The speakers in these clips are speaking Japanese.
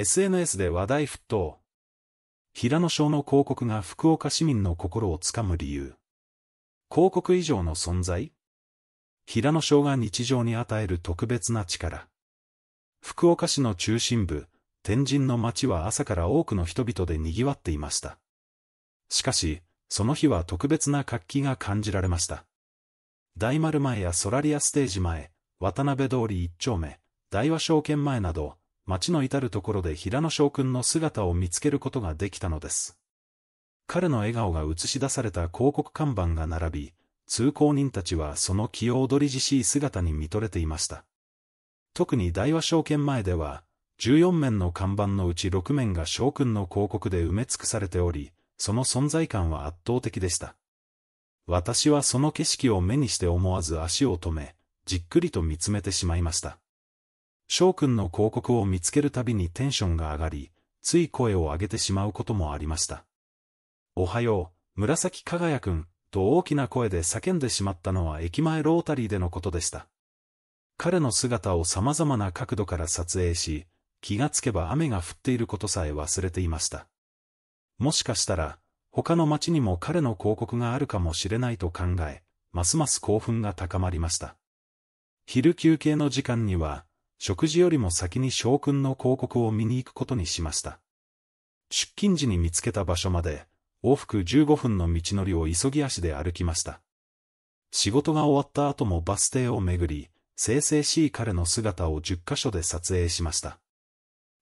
SNS で話題沸騰。平野省の広告が福岡市民の心をつかむ理由。広告以上の存在平野省が日常に与える特別な力。福岡市の中心部、天神の街は朝から多くの人々で賑わっていました。しかし、その日は特別な活気が感じられました。大丸前やソラリアステージ前、渡辺通り一丁目、大和証券前など、町の至るところで平野将軍の姿を見つけることができたのです。彼の笑顔が映し出された広告看板が並び、通行人たちはその気を踊りじしい姿に見とれていました。特に大和証券前では、14面の看板のうち6面が将軍の広告で埋め尽くされており、その存在感は圧倒的でした。私はその景色を目にして思わず足を止め、じっくりと見つめてしまいました。翔くんの広告を見つけるたびにテンションが上がり、つい声を上げてしまうこともありました。おはよう、紫かがやくん、と大きな声で叫んでしまったのは駅前ロータリーでのことでした。彼の姿を様々な角度から撮影し、気がつけば雨が降っていることさえ忘れていました。もしかしたら、他の街にも彼の広告があるかもしれないと考え、ますます興奮が高まりました。昼休憩の時間には、食事よりも先に将軍の広告を見に行くことにしました。出勤時に見つけた場所まで、往復15分の道のりを急ぎ足で歩きました。仕事が終わった後もバス停を巡り、生々しい彼の姿を10カ所で撮影しました。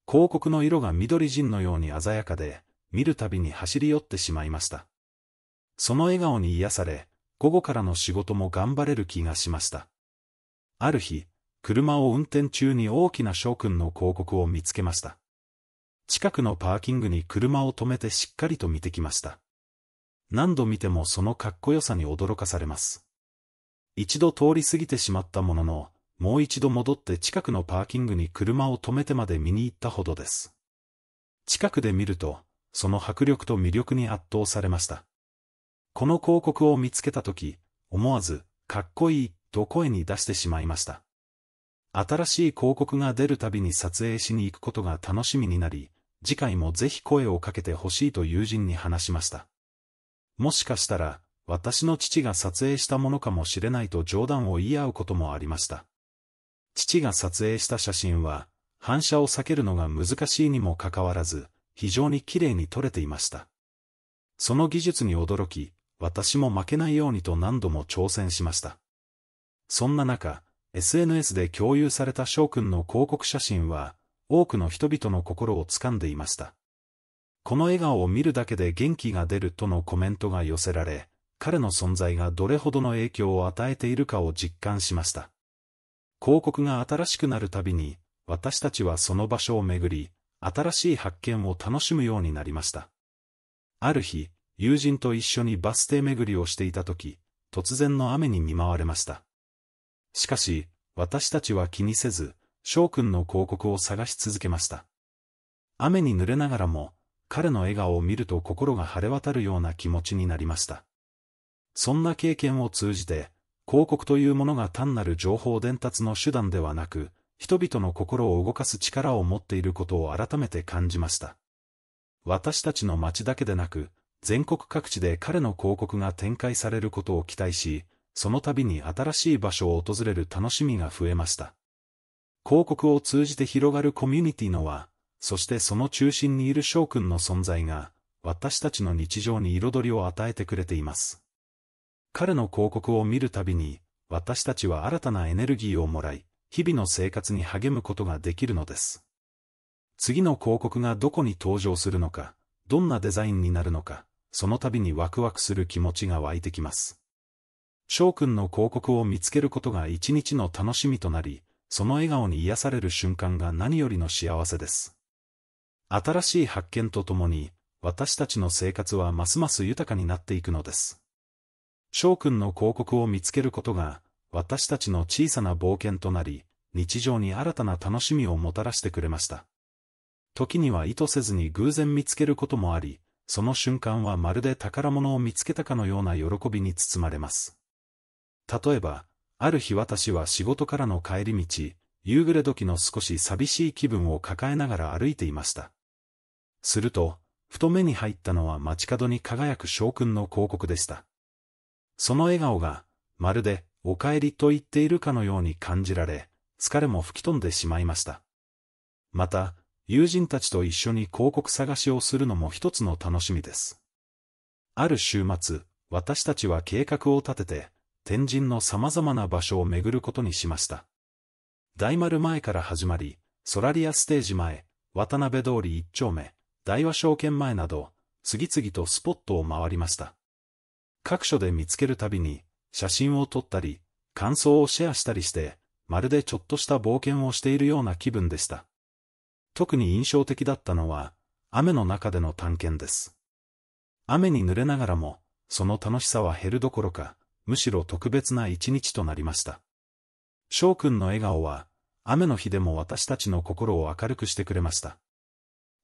広告の色が緑人のように鮮やかで、見るたびに走り寄ってしまいました。その笑顔に癒され、午後からの仕事も頑張れる気がしました。ある日、車を運転中に大きな翔くんの広告を見つけました。近くのパーキングに車を止めてしっかりと見てきました。何度見てもそのかっこよさに驚かされます。一度通り過ぎてしまったものの、もう一度戻って近くのパーキングに車を止めてまで見に行ったほどです。近くで見ると、その迫力と魅力に圧倒されました。この広告を見つけたとき、思わず、かっこいい、と声に出してしまいました。新しい広告が出るたびに撮影しに行くことが楽しみになり、次回もぜひ声をかけてほしいと友人に話しました。もしかしたら、私の父が撮影したものかもしれないと冗談を言い合うこともありました。父が撮影した写真は、反射を避けるのが難しいにもかかわらず、非常に綺麗に撮れていました。その技術に驚き、私も負けないようにと何度も挑戦しました。そんな中、SNS で共有された翔くんの広告写真は、多くの人々の心を掴んでいました。この笑顔を見るだけで元気が出るとのコメントが寄せられ、彼の存在がどれほどの影響を与えているかを実感しました。広告が新しくなるたびに、私たちはその場所をめぐり、新しい発見を楽しむようになりました。ある日、友人と一緒にバス停巡りをしていた時、突然の雨に見舞われました。しかし、私たちは気にせず、翔くんの広告を探し続けました。雨に濡れながらも、彼の笑顔を見ると心が晴れ渡るような気持ちになりました。そんな経験を通じて、広告というものが単なる情報伝達の手段ではなく、人々の心を動かす力を持っていることを改めて感じました。私たちの街だけでなく、全国各地で彼の広告が展開されることを期待し、その度に新しい場所を訪れる楽しみが増えました。広告を通じて広がるコミュニティの輪、そしてその中心にいる翔くんの存在が、私たちの日常に彩りを与えてくれています。彼の広告を見るたびに、私たちは新たなエネルギーをもらい、日々の生活に励むことができるのです。次の広告がどこに登場するのか、どんなデザインになるのか、その度にワクワクする気持ちが湧いてきます。翔くんの広告を見つけることが一日の楽しみとなり、その笑顔に癒される瞬間が何よりの幸せです。新しい発見とともに、私たちの生活はますます豊かになっていくのです。翔くんの広告を見つけることが、私たちの小さな冒険となり、日常に新たな楽しみをもたらしてくれました。時には意図せずに偶然見つけることもあり、その瞬間はまるで宝物を見つけたかのような喜びに包まれます。例えば、ある日私は仕事からの帰り道、夕暮れ時の少し寂しい気分を抱えながら歩いていました。すると、ふと目に入ったのは街角に輝く将軍の広告でした。その笑顔が、まるで、お帰りと言っているかのように感じられ、疲れも吹き飛んでしまいました。また、友人たちと一緒に広告探しをするのも一つの楽しみです。ある週末、私たちは計画を立てて、天神の様々な場所を巡ることにしました。大丸前から始まり、ソラリアステージ前、渡辺通り一丁目、大和証券前など、次々とスポットを回りました。各所で見つけるたびに、写真を撮ったり、感想をシェアしたりして、まるでちょっとした冒険をしているような気分でした。特に印象的だったのは、雨の中での探検です。雨に濡れながらも、その楽しさは減るどころか、むしろ特別な一日となりました。翔くんの笑顔は、雨の日でも私たちの心を明るくしてくれました。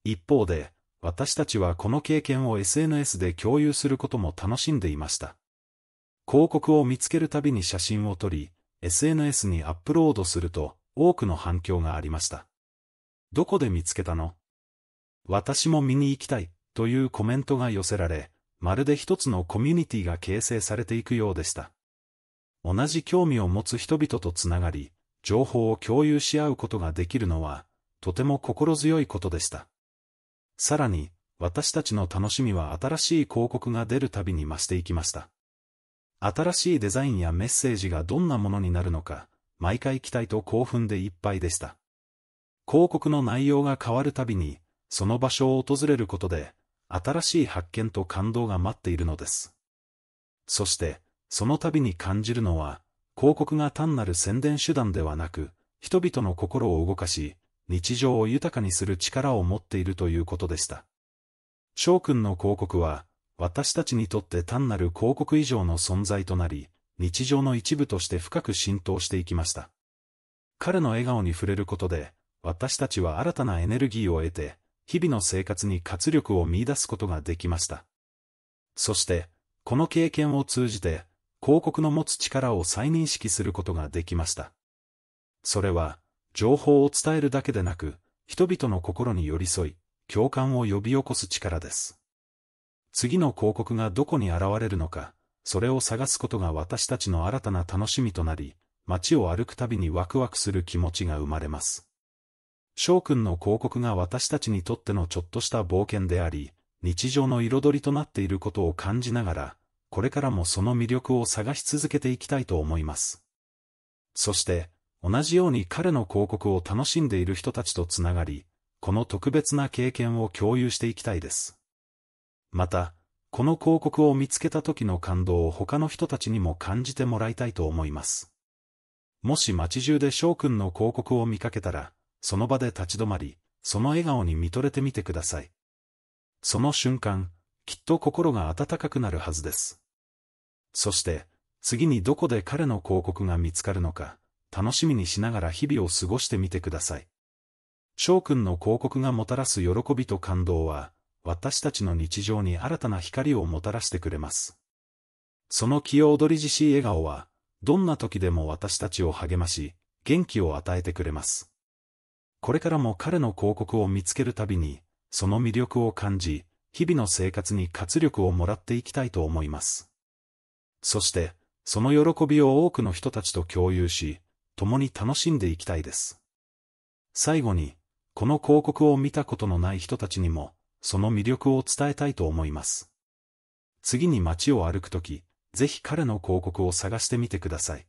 一方で、私たちはこの経験を SNS で共有することも楽しんでいました。広告を見つけるたびに写真を撮り、SNS にアップロードすると、多くの反響がありました。どこで見つけたの私も見に行きたい、というコメントが寄せられ、まるで一つのコミュニティが形成されていくようでした。同じ興味を持つ人々とつながり、情報を共有し合うことができるのは、とても心強いことでした。さらに、私たちの楽しみは新しい広告が出るたびに増していきました。新しいデザインやメッセージがどんなものになるのか、毎回期待と興奮でいっぱいでした。広告の内容が変わるたびに、その場所を訪れることで、新しい発見と感動が待っているのです。そして、その度に感じるのは、広告が単なる宣伝手段ではなく、人々の心を動かし、日常を豊かにする力を持っているということでした。翔くんの広告は、私たちにとって単なる広告以上の存在となり、日常の一部として深く浸透していきました。彼の笑顔に触れることで、私たちは新たなエネルギーを得て、日々の生活に活力を見出すことができました。そして、この経験を通じて、広告の持つ力を再認識することができました。それは、情報を伝えるだけでなく、人々の心に寄り添い、共感を呼び起こす力です。次の広告がどこに現れるのか、それを探すことが私たちの新たな楽しみとなり、街を歩くたびにワクワクする気持ちが生まれます。翔くんの広告が私たちにとってのちょっとした冒険であり、日常の彩りとなっていることを感じながら、これからもその魅力を探し続けていきたいと思います。そして、同じように彼の広告を楽しんでいる人たちとつながり、この特別な経験を共有していきたいです。また、この広告を見つけた時の感動を他の人たちにも感じてもらいたいと思います。もし街中で翔くんの広告を見かけたら、その場で立ち止まり、その笑顔に見とれてみてください。その瞬間、きっと心が温かくなるはずです。そして、次にどこで彼の広告が見つかるのか、楽しみにしながら日々を過ごしてみてください。翔くんの広告がもたらす喜びと感動は、私たちの日常に新たな光をもたらしてくれます。その気を踊りじしい笑顔は、どんな時でも私たちを励まし、元気を与えてくれます。これからも彼の広告を見つけるたびに、その魅力を感じ、日々の生活に活力をもらっていきたいと思います。そして、その喜びを多くの人たちと共有し、共に楽しんでいきたいです。最後に、この広告を見たことのない人たちにも、その魅力を伝えたいと思います。次に街を歩くとき、ぜひ彼の広告を探してみてください。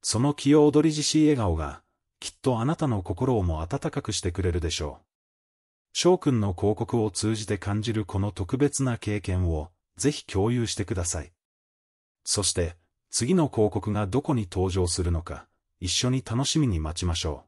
その気を踊りじしい笑顔が、きっとあなたの心をも温かくしてくれるでしょう。翔くんの広告を通じて感じるこの特別な経験を、ぜひ共有してください。そして、次の広告がどこに登場するのか、一緒に楽しみに待ちましょう。